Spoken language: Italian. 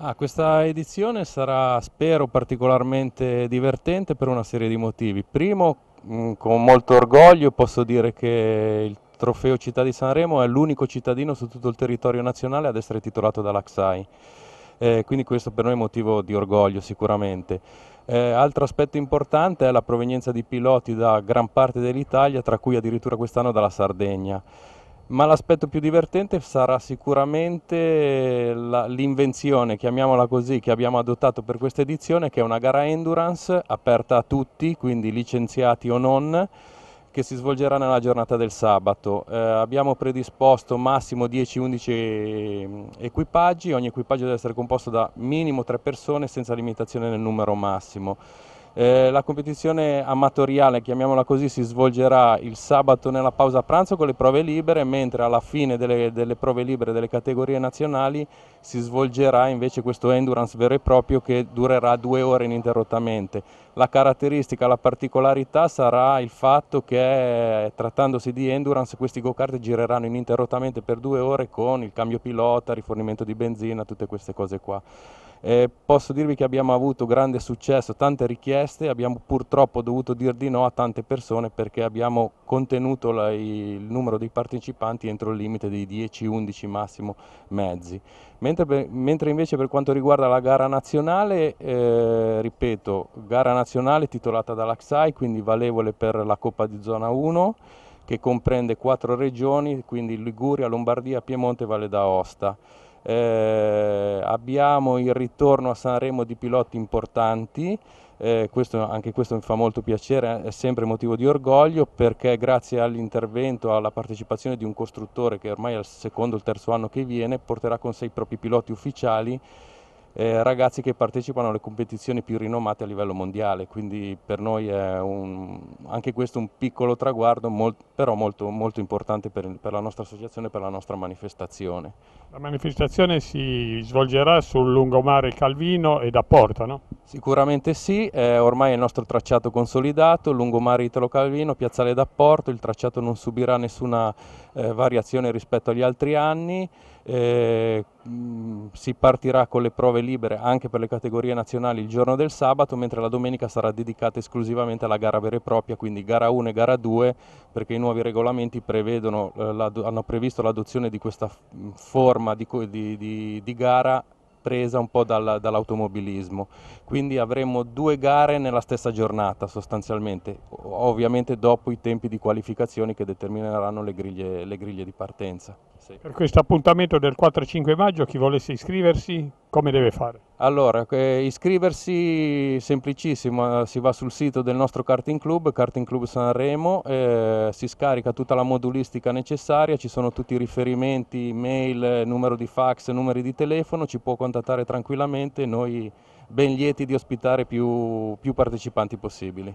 Ah, questa edizione sarà, spero, particolarmente divertente per una serie di motivi. Primo, mh, mm, con molto orgoglio posso dire che il trofeo Città di Sanremo è l'unico cittadino su tutto il territorio nazionale ad essere titolato dall'AXAI. Eh, quindi questo per noi è motivo di orgoglio sicuramente. Eh, altro aspetto importante è la provenienza di piloti da gran parte dell'Italia, tra cui addirittura quest'anno dalla Sardegna ma l'aspetto più divertente sarà sicuramente l'invenzione, chiamiamola così, che abbiamo adottato per questa edizione, che è una gara endurance aperta a tutti, quindi licenziati o non, che si svolgerà nella giornata del sabato. Eh, abbiamo predisposto massimo 10-11 equipaggi, ogni equipaggio deve essere composto da minimo 3 persone senza limitazione nel numero massimo. Eh, la competizione amatoriale, chiamiamola così, si svolgerà il sabato nella pausa pranzo con le prove libere, mentre alla fine delle, delle prove libere delle categorie nazionali si svolgerà invece questo endurance vero e proprio che durerà due ore ininterrottamente. La caratteristica, la particolarità sarà il fatto che eh, trattandosi di endurance questi go-kart gireranno ininterrottamente per due ore con il cambio pilota, rifornimento di benzina, tutte queste cose qua. Eh, posso dirvi che abbiamo avuto grande successo, tante richieste, abbiamo purtroppo dovuto dire di no a tante persone perché abbiamo contenuto la, il numero dei partecipanti entro il limite dei 10-11 massimo mezzi. Mentre, mentre, invece per quanto riguarda la gara nazionale, eh, ripeto, gara nazionale titolata dall'AXAI, quindi valevole per la Coppa di Zona 1 che comprende quattro regioni, quindi Liguria, Lombardia, Piemonte e Valle d'Aosta. Eh, abbiamo il ritorno a Sanremo di piloti importanti, eh, questo, anche questo mi fa molto piacere, è sempre motivo di orgoglio perché grazie all'intervento, alla partecipazione di un costruttore che ormai è il secondo o il terzo anno che viene, porterà con sé i propri piloti ufficiali eh, ragazzi che partecipano alle competizioni più rinomate a livello mondiale, quindi per noi è un, anche questo un piccolo traguardo, molt, però molto, molto importante per, per, la nostra associazione e per la nostra manifestazione. La manifestazione si svolgerà sul lungomare Calvino e da Porta, no? Sicuramente sì, eh, ormai è il nostro tracciato consolidato, lungomare Italo Calvino, piazzale d'apporto, il tracciato non subirà nessuna eh, variazione rispetto agli altri anni, eh, mh, mm, si partirà con le prove libere anche per le categorie nazionali il giorno del sabato, mentre la domenica sarà dedicata esclusivamente alla gara vera e propria, quindi gara 1 e gara 2, perché i nuovi regolamenti prevedono, eh, la, hanno previsto l'adozione di questa mm, forma di, di, di, di gara presa un po' dal, dall'automobilismo. Quindi avremo due gare nella stessa giornata sostanzialmente, ovviamente dopo i tempi di qualificazione che determineranno le griglie, le griglie di partenza. Sì. Per questo appuntamento del 4 5 maggio chi volesse iscriversi come deve fare? Allora, eh, iscriversi semplicissimo, eh, si va sul sito del nostro karting club, karting club Sanremo, eh, si scarica tutta la modulistica necessaria, ci sono tutti i riferimenti, mail, numero di fax, numeri di telefono, ci può contattare tranquillamente, noi ben lieti di ospitare più, più partecipanti possibili.